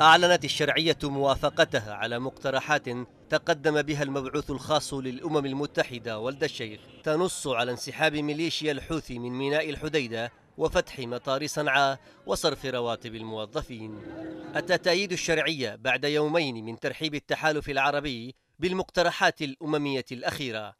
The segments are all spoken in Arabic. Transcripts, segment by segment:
أعلنت الشرعية موافقتها على مقترحات تقدم بها المبعوث الخاص للأمم المتحدة ولد الشيخ تنص على انسحاب ميليشيا الحوثي من ميناء الحديدة وفتح مطار صنعاء وصرف رواتب الموظفين أتى تأييد الشرعية بعد يومين من ترحيب التحالف العربي بالمقترحات الأممية الأخيرة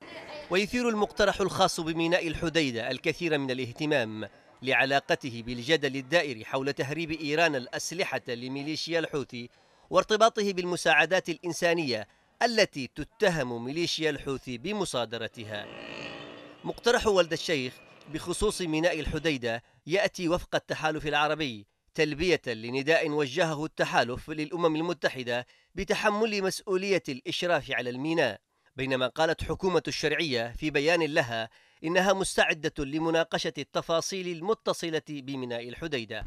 ويثير المقترح الخاص بميناء الحديدة الكثير من الاهتمام لعلاقته بالجدل الدائر حول تهريب إيران الأسلحة لميليشيا الحوثي وارتباطه بالمساعدات الإنسانية التي تتهم ميليشيا الحوثي بمصادرتها مقترح ولد الشيخ بخصوص ميناء الحديدة يأتي وفق التحالف العربي تلبية لنداء وجهه التحالف للأمم المتحدة بتحمل مسؤولية الإشراف على الميناء بينما قالت حكومة الشرعية في بيان لها إنها مستعدة لمناقشة التفاصيل المتصلة بميناء الحديدة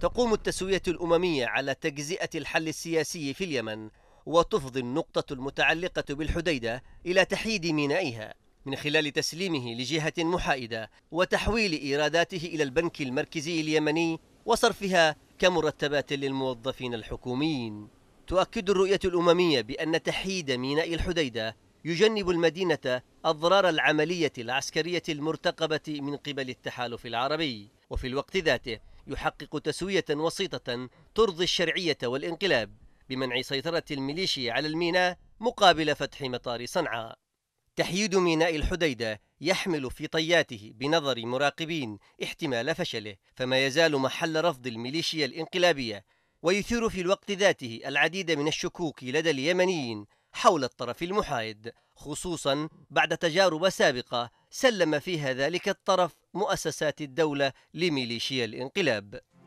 تقوم التسوية الأممية على تجزئة الحل السياسي في اليمن وتفضي النقطة المتعلقة بالحديدة إلى تحييد مينائها من خلال تسليمه لجهة محايدة وتحويل إيراداته إلى البنك المركزي اليمني وصرفها كمرتبات للموظفين الحكوميين تؤكد الرؤية الأممية بأن تحييد ميناء الحديدة يجنب المدينة أضرار العملية العسكرية المرتقبة من قبل التحالف العربي وفي الوقت ذاته يحقق تسوية وسيطة ترضي الشرعية والانقلاب بمنع سيطرة الميليشيا على الميناء مقابل فتح مطار صنعاء تحييد ميناء الحديدة يحمل في طياته بنظر مراقبين احتمال فشله فما يزال محل رفض الميليشيا الانقلابية ويثير في الوقت ذاته العديد من الشكوك لدى اليمنيين حول الطرف المحايد خصوصا بعد تجارب سابقة سلم فيها ذلك الطرف مؤسسات الدولة لميليشيا الانقلاب